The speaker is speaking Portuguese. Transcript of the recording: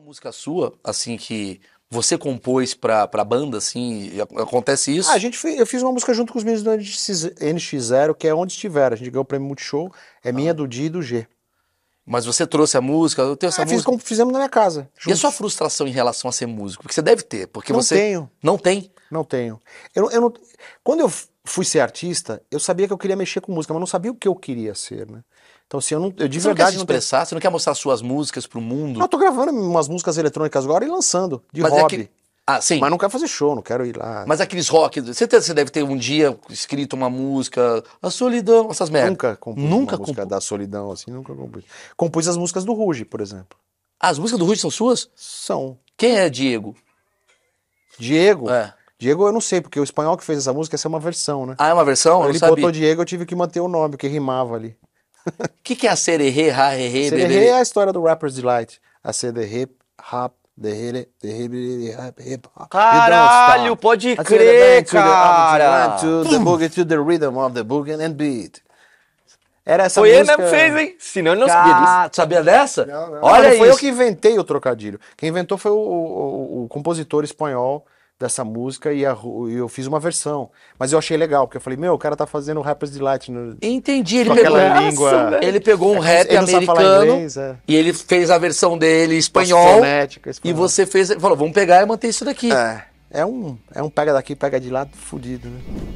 uma música sua, assim, que você compôs pra, pra banda, assim, acontece isso? Ah, a gente fez, eu fiz uma música junto com os meninos do NX0, que é Onde Estiver, a gente ganhou o prêmio Multishow, é minha, ah. do Di e do G. Mas você trouxe a música, eu tenho ah, essa ah, música. Fiz como fizemos na minha casa. Juntos. E a sua frustração em relação a ser músico? Porque você deve ter, porque não você. Não tenho. Não tem? Não tenho. Eu, eu não, quando eu fui ser artista, eu sabia que eu queria mexer com música, mas não sabia o que eu queria ser, né? Então, se assim, eu não. Eu de você verdade. Não quer se expressar? Não Você não quer mostrar suas músicas pro mundo? Não, eu tô gravando umas músicas eletrônicas agora e lançando, de mas é hobby. É que... Ah, sim. Mas não quero fazer show, não quero ir lá. Mas aqueles rock. Você, você deve ter um dia escrito uma música. A solidão, essas merdas. Nunca compus nunca uma música da solidão, assim, nunca compus. Compus as músicas do Ruge, por exemplo. Ah, as músicas do Ruge são suas? São. Quem é Diego? Diego? É. Diego eu não sei, porque o espanhol que fez essa música, essa é uma versão, né? Ah, é uma versão? Ele botou sabia. Diego, eu tive que manter o nome, porque rimava ali. O que, que é a sererê, ha, herê, Sererê é a história do Rapper's Delight. A sererê, rap, Caralho, pode crer, cara! To the boogie, to the rhythm of the boogie and beat. Era essa foi música... ele mesmo fez, hein? Senão ele não sabia Car... disso. Sabia dessa? Não, não. Olha não, não foi isso. eu que inventei o trocadilho. Quem inventou foi o, o, o compositor espanhol dessa música e, a, e, eu fiz uma versão. Mas eu achei legal, porque eu falei, meu, o cara tá fazendo Rappers Delight. No, Entendi, ele pegou, língua, Nossa, ele pegou um rap americano inglês, é. e ele fez a versão dele espanhol, espanhol. E você fez, falou, vamos pegar e manter isso daqui. É, é um, é um pega daqui, pega de lá, fudido, né?